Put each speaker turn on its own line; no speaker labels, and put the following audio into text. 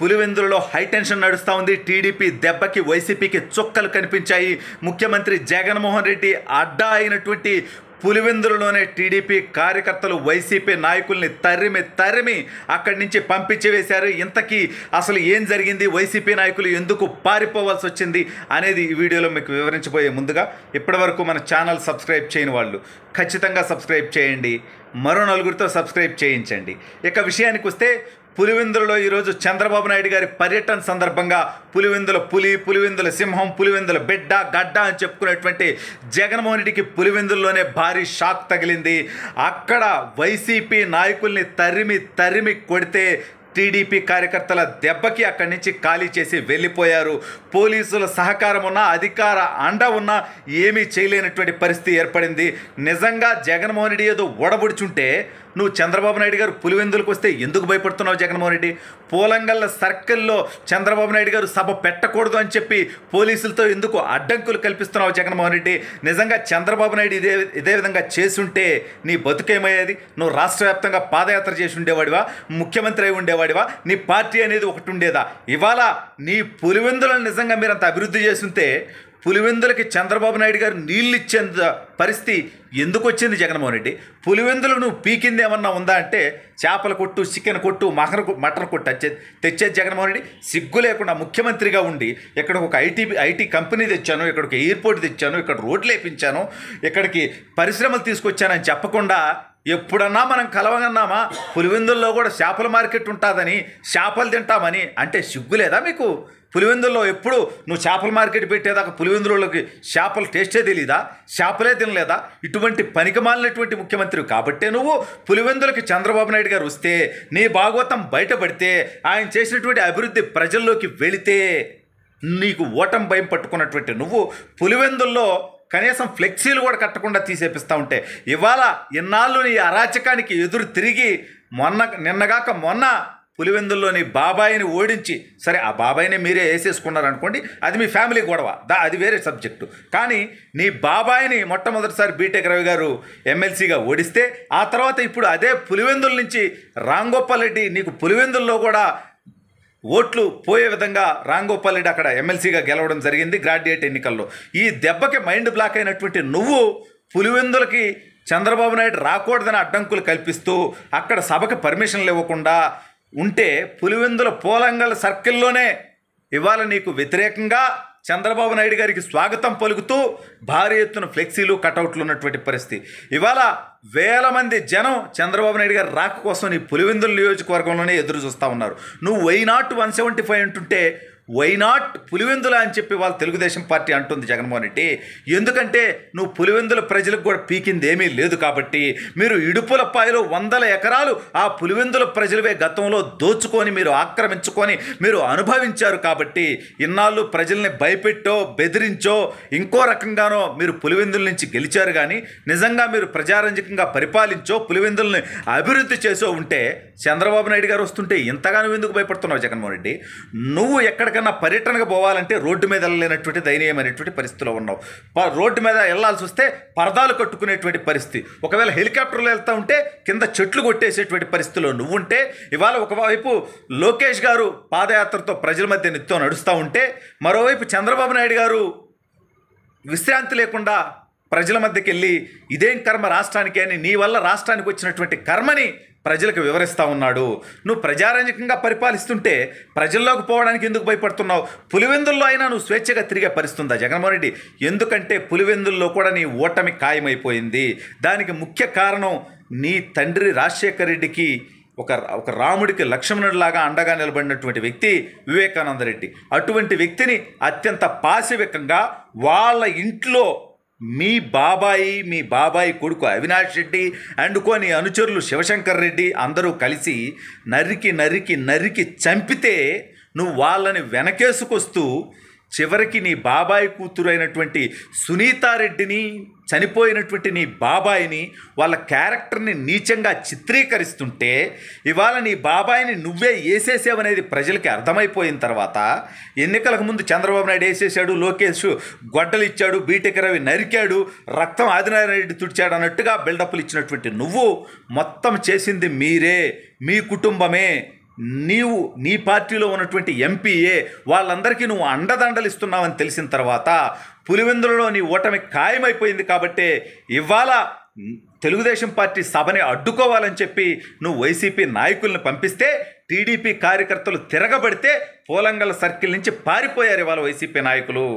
పులివెందులలో high tension నడుస్తూ ఉంది TDP దెబ్బకి వైసీపీకి చుక్కలు కనిపించాయి ముఖ్యమంత్రి జగన్మోహన్ రెడ్డి అడ్డా అయినటువంటి పులివెందులలోనే టీడీపీ కార్యకర్తలు వైసీపీ నాయకుల్ని తరిమి తరిమి అక్కడి నుంచి పంపించి వేశారు ఇంతకీ అసలు ఏం జరిగింది వైసీపీ నాయకులు ఎందుకు పారిపోవాల్సి వచ్చింది అనేది ఈ వీడియోలో మీకు వివరించబోయే ముందుగా ఇప్పటివరకు మన ఛానల్ సబ్స్క్రైబ్ చేయని వాళ్ళు ఖచ్చితంగా సబ్స్క్రైబ్ చేయండి మరో నలుగురితో సబ్స్క్రైబ్ చేయించండి ఇక విషయానికి వస్తే పులివెందులలో ఈరోజు చంద్రబాబు నాయుడు గారి పర్యటన సందర్భంగా పులివెందుల పులి పులివెందుల సింహం పులివెందుల బిడ్డ గడ్డ అని చెప్పుకునేటువంటి జగన్మోహన్ రెడ్డికి పులివెందుల్లోనే భారీ షాక్ తగిలింది అక్కడ వైసీపీ నాయకుల్ని తరిమి తరిమి కొడితే టీడీపీ కార్యకర్తల దెబ్బకి అక్కడి నుంచి ఖాళీ చేసి వెళ్ళిపోయారు పోలీసుల సహకారం ఉన్న అధికార అండ ఉన్న ఏమీ చేయలేనటువంటి పరిస్థితి ఏర్పడింది నిజంగా జగన్మోహన్ రెడ్డి ఏదో ఒడబుడుచుంటే నువ్వు చంద్రబాబు నాయుడు గారు పులివెందులకు వస్తే ఎందుకు భయపడుతున్నావు జగన్మోహన్ రెడ్డి పూలంగల్ల సర్కిల్లో చంద్రబాబు నాయుడు గారు సభ పెట్టకూడదు అని చెప్పి పోలీసులతో ఎందుకు అడ్డంకులు కల్పిస్తున్నావు జగన్మోహన్ రెడ్డి నిజంగా చంద్రబాబు నాయుడు ఇదే ఇదే విధంగా చేసుంటే నీ బతుకేమయ్యేది నువ్వు రాష్ట్ర వ్యాప్తంగా పాదయాత్ర చేసి ఉండేవాడివా ముఖ్యమంత్రి అయి ఉండేవాడివా నీ పార్టీ అనేది ఒకటి ఉండేదా ఇవాళ నీ పులివెందులను నిజంగా మీరంత అభివృద్ధి చేస్తుంటే పులివెందులకి చంద్రబాబు నాయుడు గారు నీళ్ళిచ్చేంత పరిస్థితి ఎందుకు వచ్చింది జగన్మోహన్ రెడ్డి పులివెందులు నువ్వు పీకింది ఏమన్నా ఉందా అంటే చేపల కొట్టు చికెన్ కొట్టు మహన మటన్ కొట్టు వచ్చేది తెచ్చేది జగన్మోహన్ రెడ్డి సిగ్గు లేకుండా ముఖ్యమంత్రిగా ఉండి ఇక్కడ ఒక ఐటీ ఐటీ కంపెనీ తెచ్చాను ఇక్కడ ఒక ఎయిర్పోర్ట్ తెచ్చాను ఇక్కడ రోడ్లు వేపించాను ఇక్కడికి పరిశ్రమలు తీసుకొచ్చానని చెప్పకుండా ఎప్పుడన్నా మనం కలవగన్నామా పులివెందుల్లో కూడా చేపల మార్కెట్ ఉంటుందని చేపలు తింటామని అంటే సిగ్గులేదా మీకు పులివెందుల్లో ఎప్పుడు నువ్వు చేపల మార్కెట్ పెట్టేదాకా పులివెందులకి చేపల టేస్టే తెలీదా చేపలే తినలేదా ఇటువంటి పనికి మాలినటువంటి ముఖ్యమంత్రి కాబట్టే నువ్వు పులివెందులకి చంద్రబాబు నాయుడు గారు వస్తే నీ భాగవతం బయటపడితే ఆయన చేసినటువంటి అభివృద్ధి ప్రజల్లోకి వెళితే నీకు ఓటం భయం పట్టుకున్నటువంటి నువ్వు పులివెందుల్లో కనీసం ఫ్లెక్సీలు కూడా కట్టకుండా తీసేపిస్తూ ఉంటే ఇవాళ ఇన్నాళ్ళు నీ అరాచకానికి ఎదురు తిరిగి మొన్న నిన్నగాక మొన్న పులివెందుల్లోని బాబాయిని ఓడించి సరే ఆ బాబాయినే మీరే వేసేసుకున్నారనుకోండి అది మీ ఫ్యామిలీ గొడవ దా అది వేరే సబ్జెక్టు కానీ నీ బాబాయిని మొట్టమొదటిసారి బీటెక్ రవి గారు ఎమ్మెల్సీగా ఓడిస్తే ఆ తర్వాత ఇప్పుడు అదే పులివెందుల నుంచి రాంగోపాల్ రెడ్డి నీకు పులివెందుల్లో కూడా ఓట్లు పోయే విధంగా రాంగోపాల్ రెడ్డి అక్కడ ఎమ్మెల్సీగా గెలవడం జరిగింది గ్రాడ్యుయేట్ ఎన్నికల్లో ఈ దెబ్బకి మైండ్ బ్లాక్ అయినటువంటి నువ్వు పులివెందులకి చంద్రబాబు నాయుడు రాకూడదని అడ్డంకులు కల్పిస్తూ అక్కడ సభకి పర్మిషన్లు ఇవ్వకుండా ఉంటే పులివెందుల పోలంగల్ సర్కిల్లోనే ఇవాళ నీకు వ్యతిరేకంగా చంద్రబాబు నాయుడు గారికి స్వాగతం పలుకుతూ భారీ ఎత్తున ఫ్లెక్సీలు కటౌట్లు ఉన్నటువంటి పరిస్థితి ఇవాళ వేల మంది జనం చంద్రబాబు నాయుడు గారు రాక కోసం నీ పులివెందుల నియోజకవర్గంలోనే ఎదురు చూస్తూ ఉన్నారు నువ్వు why not one seventy five అంటుంటే వై నాట్ పులివెందుల అని చెప్పి వాళ్ళు తెలుగుదేశం పార్టీ అంటుంది జగన్మోహన్ రెడ్డి ఎందుకంటే నువ్వు పులివెందుల ప్రజలకు కూడా పీకింది ఏమీ లేదు కాబట్టి మీరు పాయలు వందల ఎకరాలు ఆ పులివెందుల ప్రజలవే గతంలో దోచుకొని మీరు ఆక్రమించుకొని మీరు అనుభవించారు కాబట్టి ఇన్నాళ్ళు ప్రజల్ని భయపెట్టో బెదిరించో ఇంకో రకంగానో మీరు పులివెందుల నుంచి గెలిచారు కానీ నిజంగా మీరు ప్రజారంజకంగా పరిపాలించో పులివెందుల్ని అభివృద్ధి చేసో ఉంటే చంద్రబాబు నాయుడు గారు వస్తుంటే ఇంతగానో ఎందుకు భయపడుతున్నావు జగన్మోహన్ రెడ్డి నువ్వు ఎక్కడికి ఎక్కడికన్నా పర్యటనకు పోవాలంటే రోడ్డు మీద వెళ్ళలేనటువంటి దయనీయమైనటువంటి పరిస్థితిలో ఉన్నావు రోడ్డు మీద వెళ్ళాల్సి వస్తే పరదాలు కట్టుకునేటువంటి పరిస్థితి ఒకవేళ హెలికాప్టర్లో వెళ్తూ ఉంటే కింద చెట్లు కొట్టేసేటువంటి పరిస్థితిలో నువ్వుంటే ఇవాళ ఒకవైపు లోకేష్ గారు పాదయాత్రతో ప్రజల మధ్య నిత్యం నడుస్తూ ఉంటే మరోవైపు చంద్రబాబు నాయుడు గారు విశ్రాంతి లేకుండా ప్రజల మధ్యకి వెళ్ళి ఇదేం కర్మ రాష్ట్రానికి అని నీ వల్ల రాష్ట్రానికి వచ్చినటువంటి కర్మని ప్రజలకు వివరిస్తూ ఉన్నాడు నువ్వు ప్రజారంజకంగా పరిపాలిస్తుంటే ప్రజల్లోకి పోవడానికి ఎందుకు భయపడుతున్నావు పులివెందుల్లో అయినా నువ్వు స్వేచ్ఛగా తిరిగే పరిస్తుందా జగన్మోహన్ రెడ్డి ఎందుకంటే పులివెందుల్లో కూడా నీ ఓటమి ఖాయమైపోయింది దానికి ముఖ్య కారణం నీ తండ్రి రాజశేఖర రెడ్డికి ఒక ఒక రాముడికి లక్ష్మణుడిలాగా అండగా నిలబడినటువంటి వ్యక్తి వివేకానంద రెడ్డి అటువంటి వ్యక్తిని అత్యంత పాశవికంగా వాళ్ళ ఇంట్లో మీ బాబాయి మీ బాబాయి కొడుకు అవినాష్ రెడ్డి అండ్ కొన్ని అనుచరులు శివశంకర్ రెడ్డి అందరూ కలిసి నరికి నరికి నరికి చంపితే నువ్వు వాళ్ళని వెనకేసుకొస్తూ చివరికి నీ బాబాయి కూతురు అయినటువంటి సునీతారెడ్డిని చనిపోయినటువంటి నీ బాబాయిని వాళ్ళ క్యారెక్టర్ని నీచంగా చిత్రీకరిస్తుంటే ఇవాళ నీ బాబాయిని నువ్వే వేసేసేవనేది ప్రజలకి అర్థమైపోయిన తర్వాత ఎన్నికలకు ముందు చంద్రబాబు నాయుడు వేసేసాడు లోకేష్ గొడ్డలు ఇచ్చాడు బీటెక్ రవి నరికాడు రక్తం ఆదినారాయణ తుడిచాడు అన్నట్టుగా బిల్డప్లు ఇచ్చినటువంటి నువ్వు మొత్తం చేసింది మీరే మీ కుటుంబమే నీవు నీ పార్టీలో ఉన్నటువంటి ఎంపీఏ వాళ్ళందరికీ నువ్వు అండదండలు ఇస్తున్నావని తెలిసిన తర్వాత పులివెందులలో నీ ఓటమి ఖాయమైపోయింది కాబట్టే ఇవాళ తెలుగుదేశం పార్టీ సభని అడ్డుకోవాలని చెప్పి నువ్వు వైసీపీ నాయకుల్ని పంపిస్తే టీడీపీ కార్యకర్తలు తిరగబడితే పోలంగల్ సర్కిల్ నుంచి పారిపోయారు ఇవాళ వైసీపీ నాయకులు